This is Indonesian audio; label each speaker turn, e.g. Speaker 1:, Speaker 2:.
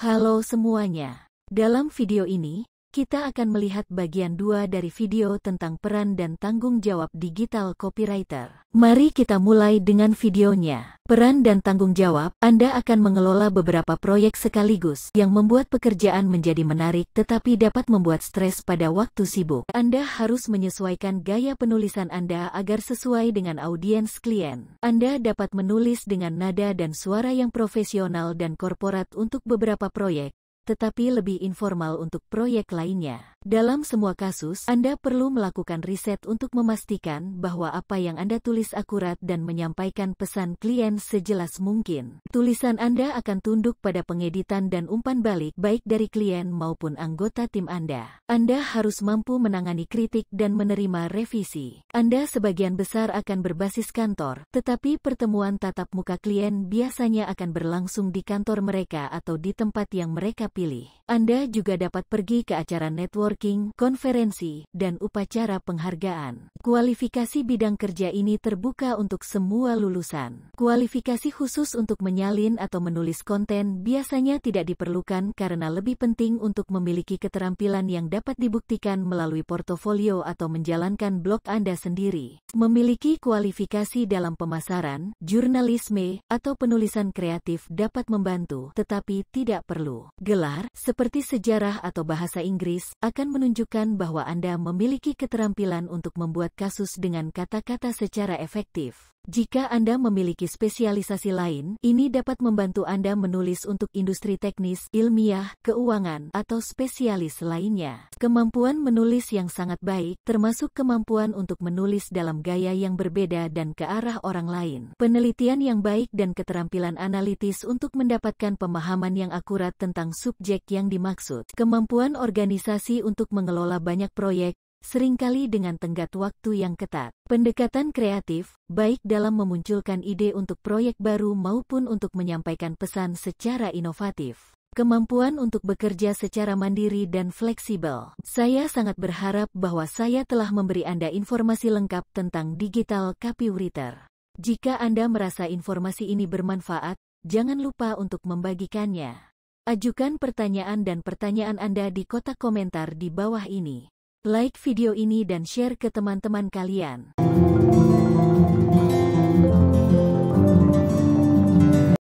Speaker 1: Halo semuanya. Dalam video ini, kita akan melihat bagian dua dari video tentang peran dan tanggung jawab digital copywriter. Mari kita mulai dengan videonya. Peran dan tanggung jawab, Anda akan mengelola beberapa proyek sekaligus yang membuat pekerjaan menjadi menarik tetapi dapat membuat stres pada waktu sibuk. Anda harus menyesuaikan gaya penulisan Anda agar sesuai dengan audiens klien. Anda dapat menulis dengan nada dan suara yang profesional dan korporat untuk beberapa proyek, tetapi lebih informal untuk proyek lainnya. Dalam semua kasus, Anda perlu melakukan riset untuk memastikan bahwa apa yang Anda tulis akurat dan menyampaikan pesan klien sejelas mungkin. Tulisan Anda akan tunduk pada pengeditan dan umpan balik baik dari klien maupun anggota tim Anda. Anda harus mampu menangani kritik dan menerima revisi. Anda sebagian besar akan berbasis kantor, tetapi pertemuan tatap muka klien biasanya akan berlangsung di kantor mereka atau di tempat yang mereka pilih. Anda juga dapat pergi ke acara network networking, konferensi, dan upacara penghargaan. Kualifikasi bidang kerja ini terbuka untuk semua lulusan. Kualifikasi khusus untuk menyalin atau menulis konten biasanya tidak diperlukan karena lebih penting untuk memiliki keterampilan yang dapat dibuktikan melalui portofolio atau menjalankan blog Anda sendiri. Memiliki kualifikasi dalam pemasaran, jurnalisme, atau penulisan kreatif dapat membantu, tetapi tidak perlu. Gelar, seperti sejarah atau bahasa Inggris, akan menunjukkan bahwa Anda memiliki keterampilan untuk membuat kasus dengan kata-kata secara efektif. Jika Anda memiliki spesialisasi lain, ini dapat membantu Anda menulis untuk industri teknis, ilmiah, keuangan, atau spesialis lainnya. Kemampuan menulis yang sangat baik, termasuk kemampuan untuk menulis dalam gaya yang berbeda dan ke arah orang lain. Penelitian yang baik dan keterampilan analitis untuk mendapatkan pemahaman yang akurat tentang subjek yang dimaksud. Kemampuan organisasi untuk mengelola banyak proyek, seringkali dengan tenggat waktu yang ketat. Pendekatan kreatif, baik dalam memunculkan ide untuk proyek baru maupun untuk menyampaikan pesan secara inovatif. Kemampuan untuk bekerja secara mandiri dan fleksibel. Saya sangat berharap bahwa saya telah memberi Anda informasi lengkap tentang digital copywriter. Jika Anda merasa informasi ini bermanfaat, jangan lupa untuk membagikannya. Ajukan pertanyaan dan pertanyaan Anda di kotak komentar di bawah ini. Like video ini dan share ke teman-teman kalian.